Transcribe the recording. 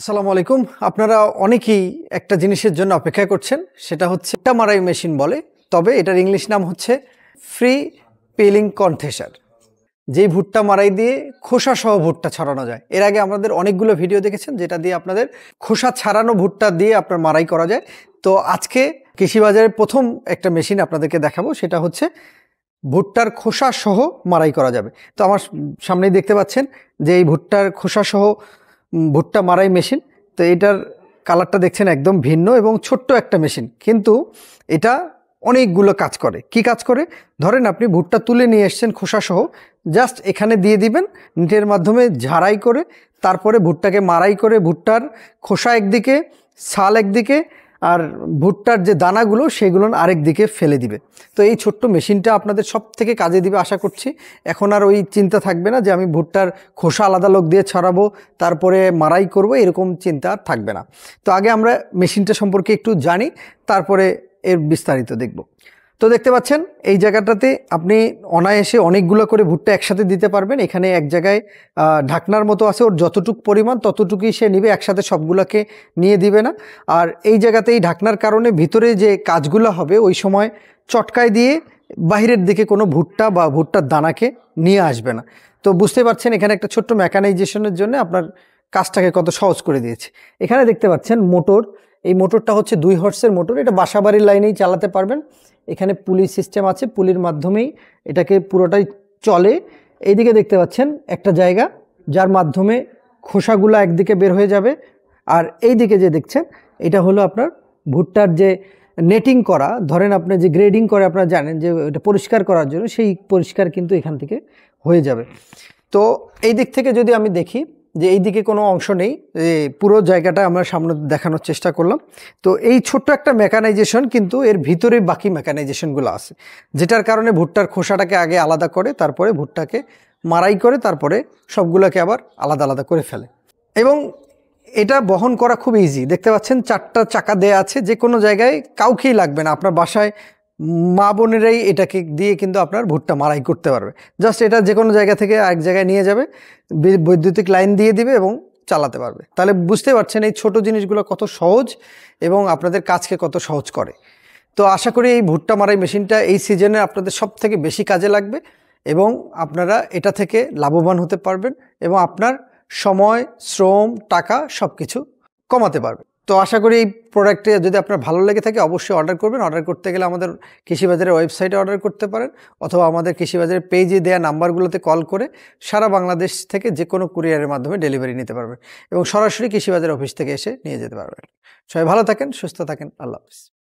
আসসালামু আলাইকুম আপনারা অনেকেই একটা জিনিসের জন্য অপেক্ষা করছেন সেটা হচ্ছে ভুট্টা মারাই মেশিন বলে তবে এটার ইংলিশ নাম হচ্ছে ফ্রি পেলিং কনথেসার যেই ভুট্টা মারাই দিয়ে খোসা সহ ভুট্টা ছড়ানো যায় এর আগে আমাদের অনেকগুলো ভিডিও দেখেছেন যেটা দিয়ে আপনাদের খোসা ছাড়ানো ভুট্টা দিয়ে আপনার মারাই করা যায় তো আজকে কৃষিবাজারের প্রথম একটা মেশিন আপনাদেরকে দেখাবো সেটা হচ্ছে ভুট্টার খোসা সহ মারাই করা যাবে তো আমার সামনেই দেখতে পাচ্ছেন যে এই ভুট্টার খোসা সহ ভুট্টা মারাই মেশিন তো এটার কালারটা দেখছেন একদম ভিন্ন এবং ছোট্ট একটা মেশিন কিন্তু এটা অনেকগুলো কাজ করে কি কাজ করে ধরেন আপনি ভুট্টা তুলে নিয়ে এসছেন খোসাসহ জাস্ট এখানে দিয়ে দিবেন নিটের মাধ্যমে ঝাড়াই করে তারপরে ভুট্টাকে মারাই করে ভুট্টার খোসা একদিকে ছাল একদিকে আর ভুট্টার যে দানাগুলো সেগুলো আরেক দিকে ফেলে দিবে তো এই ছোট্ট মেশিনটা আপনাদের সব থেকে কাজে দিবে আশা করছি এখন আর ওই চিন্তা থাকবে না যে আমি ভুট্টার খোসা আলাদা লোক দিয়ে ছড়াবো তারপরে মারাই করব এরকম চিন্তা আর থাকবে না তো আগে আমরা মেশিনটা সম্পর্কে একটু জানি তারপরে এর বিস্তারিত দেখব তো দেখতে পাচ্ছেন এই জায়গাটাতে আপনি অনায়াসে অনেকগুলো করে ভুট্টা একসাথে দিতে পারবেন এখানে এক জায়গায় ঢাকনার মতো আছে ওর যতটুক পরিমাণ ততটুকুই সে নিবে একসাথে সবগুলোকে নিয়ে দিবে না আর এই জায়গাতে এই ঢাকনার কারণে ভিতরে যে কাজগুলো হবে ওই সময় চটকায় দিয়ে বাহিরের দিকে কোনো ভুট্টা বা ভুট্টার দানাকে নিয়ে আসবে না তো বুঝতে পারছেন এখানে একটা ছোট্ট মেকানাইজেশনের জন্য আপনার কাজটাকে কত সহজ করে দিয়েছে এখানে দেখতে পাচ্ছেন মোটর এই মোটরটা হচ্ছে দুই হর্সের মোটর এটা বাসাবাড়ির লাইনেই চালাতে পারবেন এখানে পুলি সিস্টেম আছে পুলির মাধ্যমেই এটাকে পুরোটাই চলে এইদিকে দেখতে পাচ্ছেন একটা জায়গা যার মাধ্যমে খোসাগুলো একদিকে বের হয়ে যাবে আর এই দিকে যে দেখছেন এটা হলো আপনার ভুট্টার যে নেটিং করা ধরেন আপনি যে গ্রেডিং করে আপনারা জানেন যে ওইটা পরিষ্কার করার জন্য সেই পরিষ্কার কিন্তু এখান থেকে হয়ে যাবে তো এই দিক থেকে যদি আমি দেখি যে এই দিকে কোনো অংশ নেই পুরো জায়গাটা আমরা সামনে দেখানোর চেষ্টা করলাম তো এই ছোট্ট একটা মেকানাইজেশন কিন্তু এর ভিতরে বাকি মেকানাইজেশনগুলো আছে যেটার কারণে ভুট্টার খোসাটাকে আগে আলাদা করে তারপরে ভুট্টাকে মারাই করে তারপরে সবগুলোকে আবার আলাদা আলাদা করে ফেলে এবং এটা বহন করা খুব ইজি দেখতে পাচ্ছেন চারটা চাকা দেয়া আছে যে কোনো জায়গায় কাউকেই লাগবে না আপনার বাসায় মা বোনেরাই এটাকে দিয়ে কিন্তু আপনার ভুট্টা মারাই করতে পারবে জাস্ট এটা যে কোনো জায়গা থেকে আরেক জায়গায় নিয়ে যাবে বৈদ্যুতিক লাইন দিয়ে দিবে এবং চালাতে পারবে তাহলে বুঝতে পারছেন এই ছোট জিনিসগুলো কত সহজ এবং আপনাদের কাজকে কত সহজ করে তো আশা করি এই ভুট্টা মারাই মেশিনটা এই সিজনে আপনাদের সব থেকে বেশি কাজে লাগবে এবং আপনারা এটা থেকে লাভবান হতে পারবেন এবং আপনার সময় শ্রম টাকা সব কিছু কমাতে পারবেন তো আশা করি এই প্রোডাক্টে যদি আপনার ভালো লেগে থাকে অবশ্যই অর্ডার করবেন অর্ডার করতে গেলে আমাদের কৃষিবাজারের ওয়েবসাইটে অর্ডার করতে পারেন অথবা আমাদের কৃষিবাজারের পেজে দেওয়া নাম্বারগুলোতে কল করে সারা বাংলাদেশ থেকে যে কোনো কুরিয়ারের মাধ্যমে ডেলিভারি নিতে পারবেন এবং সরাসরি কৃষিবাজার অফিস থেকে এসে নিয়ে যেতে পারবেন সবাই ভালো থাকেন সুস্থ থাকেন আল্লাহ হাফিজ